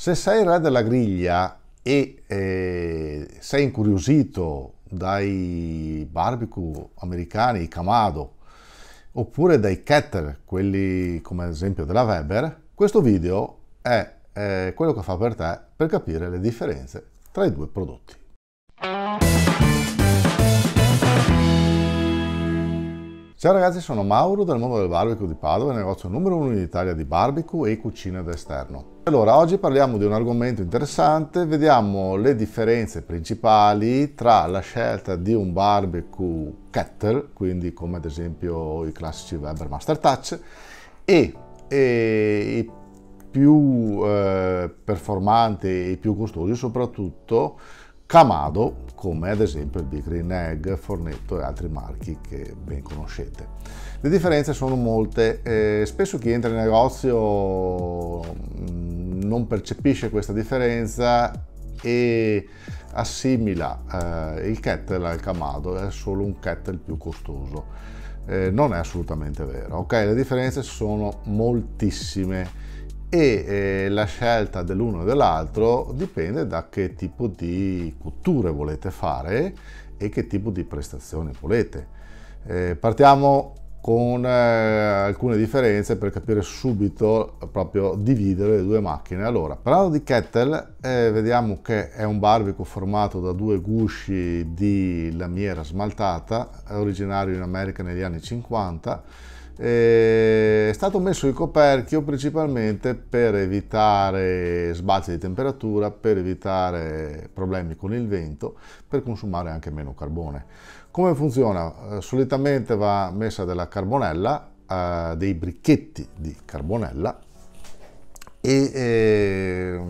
Se sei re della griglia e eh, sei incuriosito dai barbecue americani, i Kamado, oppure dai kettle, quelli come ad esempio della Weber, questo video è, è eh, quello che fa per te per capire le differenze tra i due prodotti. Ciao ragazzi, sono Mauro del mondo del barbecue di Padova, il negozio numero uno in Italia di barbecue e cucina d'esterno. Allora, oggi parliamo di un argomento interessante, vediamo le differenze principali tra la scelta di un barbecue kettle, quindi come ad esempio i classici Weber Master Touch, e, e i più eh, performanti e i più costosi soprattutto Camado, come ad esempio il Big Green Egg, Fornetto e altri marchi che ben conoscete. Le differenze sono molte, eh, spesso chi entra in negozio mm, non percepisce questa differenza e assimila eh, il kettle al Camado, è solo un kettle più costoso. Eh, non è assolutamente vero, ok? Le differenze sono moltissime e eh, la scelta dell'uno e dell'altro dipende da che tipo di cotture volete fare e che tipo di prestazione volete. Eh, partiamo con eh, alcune differenze per capire subito proprio dividere le due macchine. Allora, parlando di kettle, eh, vediamo che è un barbecue formato da due gusci di lamiera smaltata, originario in America negli anni 50 eh, è stato messo il coperchio principalmente per evitare sbalzi di temperatura, per evitare problemi con il vento, per consumare anche meno carbone. Come funziona? Eh, solitamente va messa della carbonella, eh, dei bricchetti di carbonella e eh,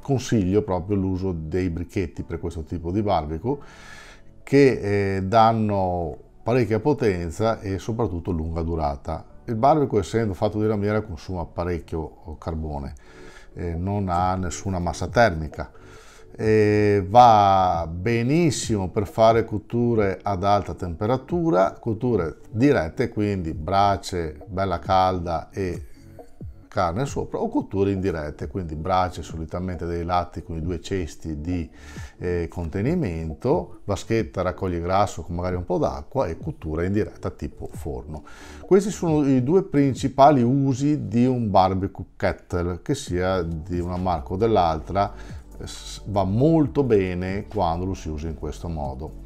consiglio proprio l'uso dei bricchetti per questo tipo di barbecue che eh, danno parecchia potenza e soprattutto lunga durata. Il barbecue essendo fatto di lamiera consuma parecchio carbone, eh, non ha nessuna massa termica. Eh, va benissimo per fare cotture ad alta temperatura, cotture dirette, quindi brace bella calda e carne sopra o cotture indirette, quindi braccia solitamente dei latti con i due cesti di eh, contenimento, vaschetta raccoglie grasso con magari un po' d'acqua e cottura indiretta tipo forno. Questi sono i due principali usi di un barbecue kettle, che sia di una marca o dell'altra, eh, va molto bene quando lo si usa in questo modo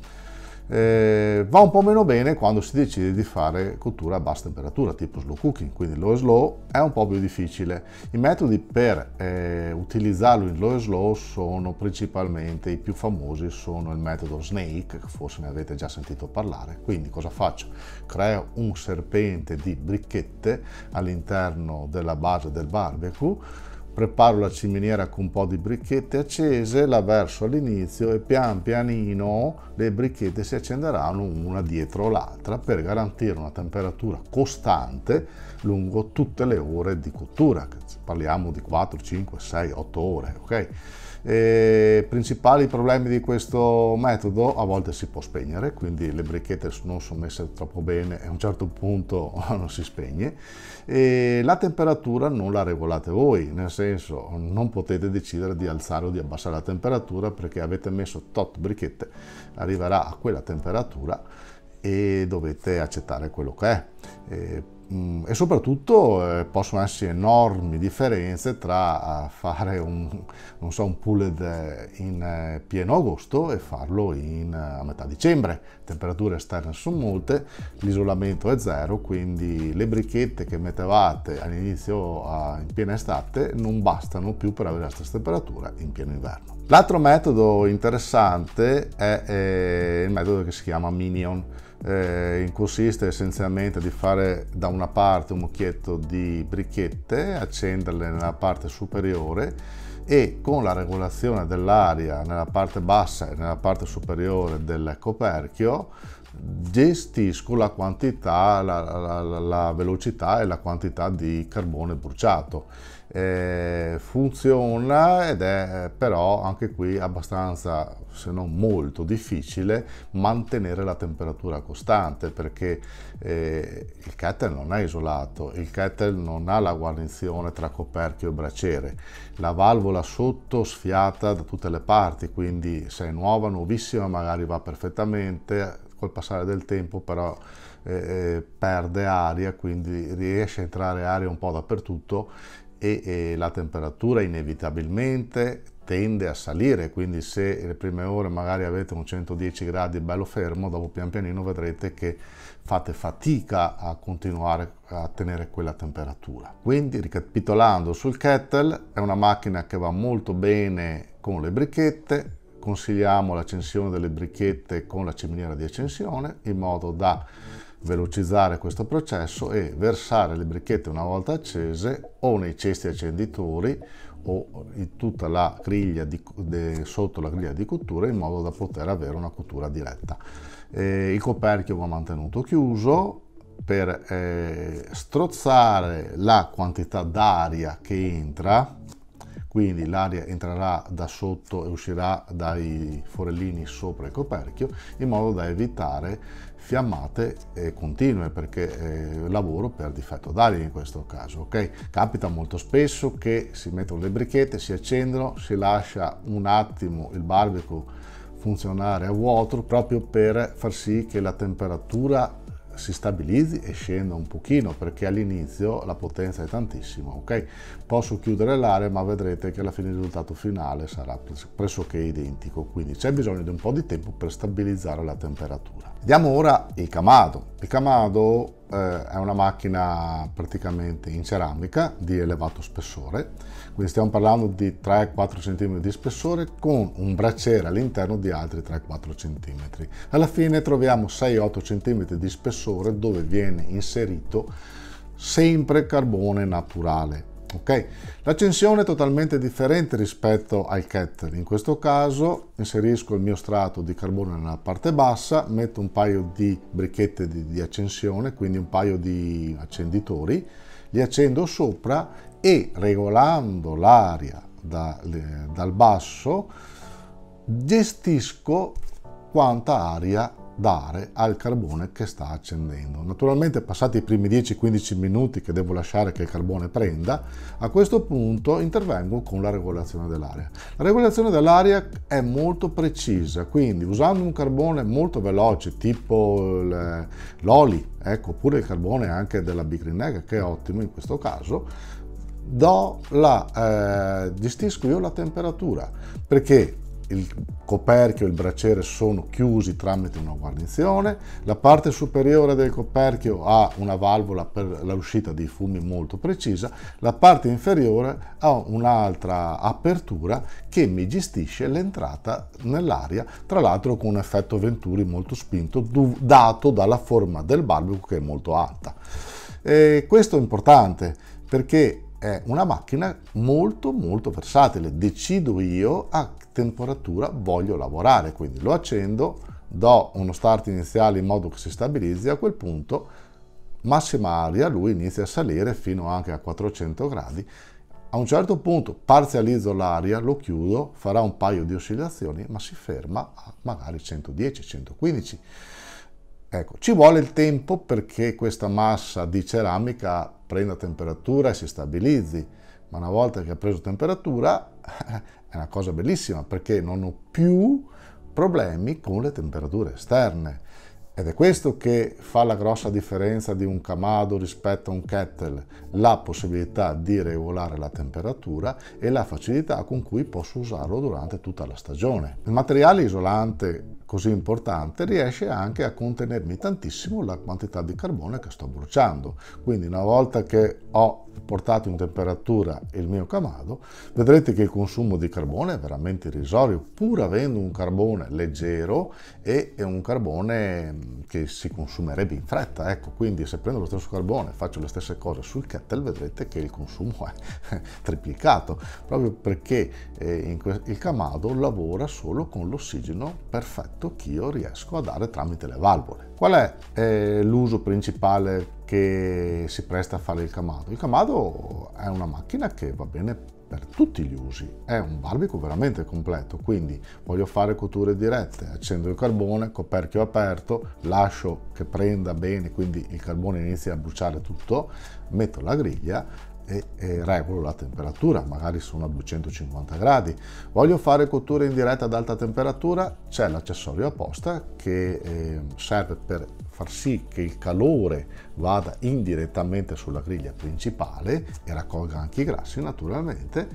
eh, va un po' meno bene quando si decide di fare cottura a bassa temperatura, tipo slow cooking, quindi low and slow è un po' più difficile. I metodi per eh, utilizzarlo in low and slow sono principalmente i più famosi, sono il metodo Snake, che forse ne avete già sentito parlare. Quindi cosa faccio? Creo un serpente di bricchette all'interno della base del barbecue preparo la ciminiera con un po' di bricchette accese, la verso all'inizio e pian pianino le bricchette si accenderanno una dietro l'altra per garantire una temperatura costante lungo tutte le ore di cottura, parliamo di 4, 5, 6, 8 ore, ok? I principali problemi di questo metodo, a volte si può spegnere, quindi le brichette non sono messe troppo bene e a un certo punto non si spegne. E la temperatura non la regolate voi, nel senso non potete decidere di alzare o di abbassare la temperatura perché avete messo tot brichette, arriverà a quella temperatura e dovete accettare quello che è. E Mm, e soprattutto eh, possono esserci enormi differenze tra eh, fare un, so, un pulled in eh, pieno agosto e farlo in, a metà dicembre. Temperature esterne sono molte, l'isolamento è zero, quindi le brichette che mettevate all'inizio in piena estate non bastano più per avere la stessa temperatura in pieno inverno. L'altro metodo interessante è il metodo che si chiama Minion eh, consiste essenzialmente di fare da una parte un mucchietto di bricchette, accenderle nella parte superiore e con la regolazione dell'aria nella parte bassa e nella parte superiore del coperchio gestisco la quantità, la, la, la velocità e la quantità di carbone bruciato. Eh, funziona ed è eh, però anche qui abbastanza se non molto difficile mantenere la temperatura costante perché eh, il kettle non è isolato, il kettle non ha la guarnizione tra coperchio e braciere, la valvola sotto sfiata da tutte le parti, quindi se è nuova, nuovissima magari va perfettamente, col passare del tempo però eh, eh perde aria, quindi riesce a entrare aria un po' dappertutto e, e la temperatura inevitabilmente tende a salire, quindi se le prime ore magari avete un 110 gradi bello fermo, dopo pian pianino vedrete che fate fatica a continuare a tenere quella temperatura. Quindi ricapitolando sul kettle, è una macchina che va molto bene con le brichette, consigliamo l'accensione delle brichette con la ciminiera di accensione in modo da velocizzare questo processo e versare le brichette una volta accese o nei cesti accenditori o tutta la griglia di, de, sotto la griglia di cottura in modo da poter avere una cottura diretta. Eh, il coperchio va mantenuto chiuso per eh, strozzare la quantità d'aria che entra, quindi l'aria entrerà da sotto e uscirà dai forellini sopra il coperchio in modo da evitare fiammate eh, continue perché eh, lavoro per difetto d'aria in questo caso. Okay? Capita molto spesso che si mettono le brichette, si accendono, si lascia un attimo il barbecue funzionare a vuoto proprio per far sì che la temperatura si stabilizzi e scenda un pochino perché all'inizio la potenza è tantissima ok posso chiudere l'area ma vedrete che alla fine il risultato finale sarà pressoché identico quindi c'è bisogno di un po' di tempo per stabilizzare la temperatura vediamo ora il camado il camado eh, è una macchina praticamente in ceramica di elevato spessore, quindi stiamo parlando di 3-4 cm di spessore con un bracciere all'interno di altri 3-4 cm. Alla fine troviamo 6-8 cm di spessore dove viene inserito sempre carbone naturale Okay. L'accensione è totalmente differente rispetto al kettle, in questo caso inserisco il mio strato di carbone nella parte bassa, metto un paio di bricchette di, di accensione, quindi un paio di accenditori, li accendo sopra e regolando l'aria da, dal basso gestisco quanta aria dare al carbone che sta accendendo. Naturalmente passati i primi 10-15 minuti che devo lasciare che il carbone prenda, a questo punto intervengo con la regolazione dell'aria. La regolazione dell'aria è molto precisa, quindi usando un carbone molto veloce tipo l'oli, ecco, oppure il carbone anche della Big Green Egg, che è ottimo in questo caso, do la, eh, gestisco io la temperatura perché il coperchio e il bracciere sono chiusi tramite una guarnizione, la parte superiore del coperchio ha una valvola per l'uscita dei fumi molto precisa, la parte inferiore ha un'altra apertura che mi gestisce l'entrata nell'aria, tra l'altro con un effetto Venturi molto spinto dato dalla forma del barbecue che è molto alta. E questo è importante perché è una macchina molto molto versatile, decido io a temperatura voglio lavorare. Quindi lo accendo, do uno start iniziale in modo che si stabilizzi, a quel punto massima aria, lui inizia a salire fino anche a 400 gradi. A un certo punto parzializzo l'aria, lo chiudo, farà un paio di oscillazioni, ma si ferma a magari 110, 115. Ecco, ci vuole il tempo perché questa massa di ceramica prenda temperatura e si stabilizzi ma una volta che ha preso temperatura è una cosa bellissima perché non ho più problemi con le temperature esterne. Ed è questo che fa la grossa differenza di un Kamado rispetto a un kettle, la possibilità di regolare la temperatura e la facilità con cui posso usarlo durante tutta la stagione. Il materiale isolante così importante riesce anche a contenermi tantissimo la quantità di carbone che sto bruciando. Quindi una volta che ho portato in temperatura il mio camado, vedrete che il consumo di carbone è veramente irrisorio, pur avendo un carbone leggero e un carbone mm, che si consumerebbe in fretta. Ecco, quindi se prendo lo stesso carbone e faccio le stesse cose sul kettle, vedrete che il consumo è triplicato, proprio perché eh, il camado lavora solo con l'ossigeno perfetto effetto che io riesco a dare tramite le valvole. Qual è eh, l'uso principale che si presta a fare il Camado? Il Camado è una macchina che va bene per tutti gli usi. È un barbico veramente completo, quindi voglio fare cotture dirette, accendo il carbone, coperchio aperto, lascio che prenda bene, quindi il carbone inizia a bruciare tutto, metto la griglia e, e regolo la temperatura, magari sono a 250 gradi. Voglio fare cottura in diretta ad alta temperatura, c'è l'accessorio apposta che eh, serve per far sì che il calore vada indirettamente sulla griglia principale e raccolga anche i grassi naturalmente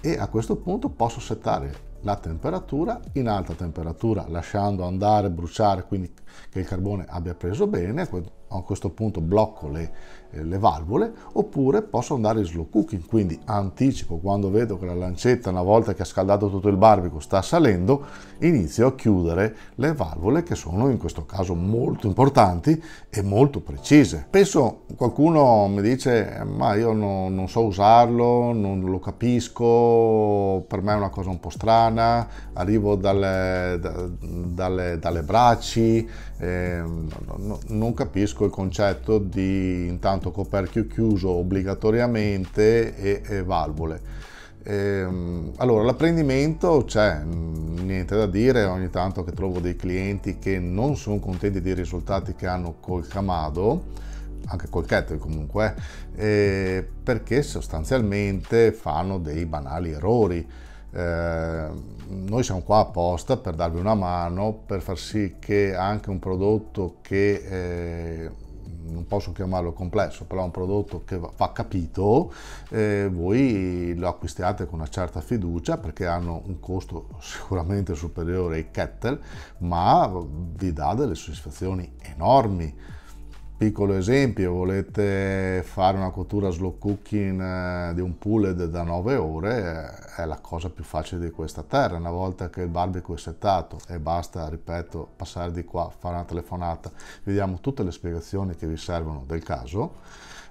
e a questo punto posso settare la temperatura in alta temperatura lasciando andare bruciare quindi che il carbone abbia preso bene a questo punto blocco le eh, le valvole oppure posso andare in slow cooking quindi anticipo quando vedo che la lancetta una volta che ha scaldato tutto il barbecue sta salendo inizio a chiudere le valvole che sono in questo caso molto importanti e molto precise spesso qualcuno mi dice ma io no, non so usarlo non lo capisco per me è una cosa un po' strana arrivo dalle, da, dalle, dalle braccia eh, no, no, non capisco il concetto di intanto soltanto coperchio chiuso obbligatoriamente e, e valvole ehm, allora, l'apprendimento c'è, mm, niente da dire, ogni tanto che trovo dei clienti che non sono contenti dei risultati che hanno col Camado, anche col kettle comunque, eh, perché sostanzialmente fanno dei banali errori. Eh, noi siamo qua apposta per darvi una mano, per far sì che anche un prodotto che... Eh, non posso chiamarlo complesso, però è un prodotto che va capito, eh, voi lo acquistiate con una certa fiducia perché hanno un costo sicuramente superiore ai kettle, ma vi dà delle soddisfazioni enormi Piccolo esempio, volete fare una cottura slow cooking eh, di un pulled da 9 ore, eh, è la cosa più facile di questa terra. Una volta che il barbecue è settato e basta, ripeto, passare di qua, fare una telefonata, vediamo tutte le spiegazioni che vi servono del caso.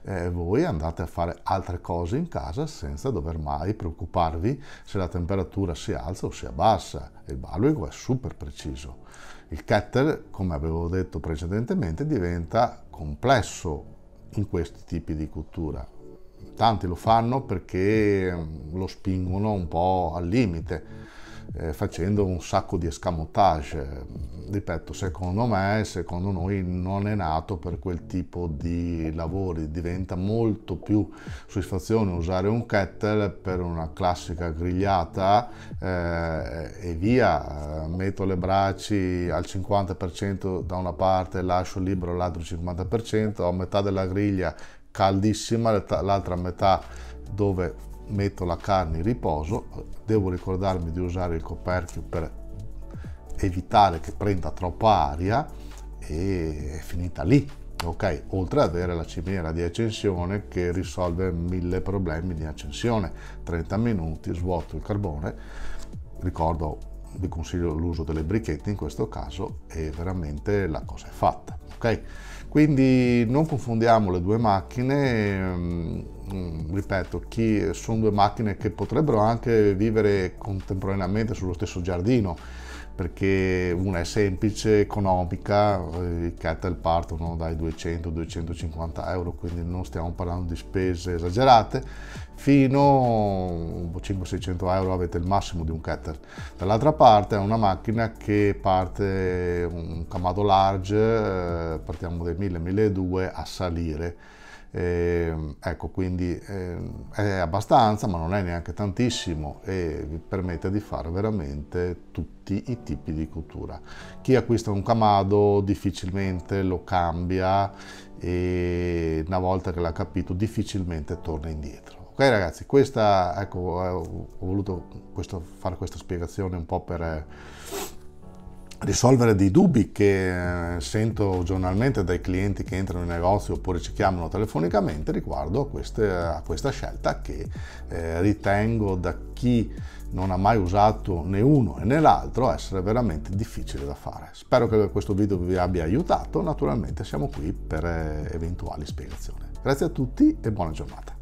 Eh, voi andate a fare altre cose in casa senza dover mai preoccuparvi se la temperatura si alza o si abbassa il baluego è super preciso. Il kettle, come avevo detto precedentemente, diventa complesso in questi tipi di cottura. Tanti lo fanno perché mm, lo spingono un po' al limite eh, facendo un sacco di escamotage. Ripeto, secondo me, secondo noi non è nato per quel tipo di lavori, diventa molto più soddisfazione usare un kettle per una classica grigliata eh, e via, eh, metto le braccia al 50% da una parte, lascio libero l'altro 50%, ho metà della griglia caldissima, l'altra metà dove metto la carne in riposo, devo ricordarmi di usare il coperchio per evitare che prenda troppa aria e è finita lì. Ok, oltre ad avere la cimiera di accensione che risolve mille problemi di accensione, 30 minuti, svuoto il carbone, ricordo, vi consiglio l'uso delle brichette in questo caso e veramente la cosa è fatta. Ok, quindi non confondiamo le due macchine ehm, Mm, ripeto, chi, sono due macchine che potrebbero anche vivere contemporaneamente sullo stesso giardino, perché una è semplice, economica, eh, i kettle partono dai 200-250 euro, quindi non stiamo parlando di spese esagerate, fino a 500-600 euro avete il massimo di un kettle. Dall'altra parte è una macchina che parte un camado large, eh, partiamo dai 1000-1200 a salire eh, ecco, quindi eh, è abbastanza, ma non è neanche tantissimo e vi permette di fare veramente tutti i tipi di cottura. Chi acquista un camado difficilmente lo cambia e una volta che l'ha capito difficilmente torna indietro. Ok ragazzi, questa, ecco, eh, ho voluto questo, fare questa spiegazione un po' per risolvere dei dubbi che eh, sento giornalmente dai clienti che entrano in negozio oppure ci chiamano telefonicamente riguardo a, queste, a questa scelta che eh, ritengo da chi non ha mai usato né uno né l'altro essere veramente difficile da fare. Spero che questo video vi abbia aiutato, naturalmente siamo qui per eh, eventuali spiegazioni. Grazie a tutti e buona giornata.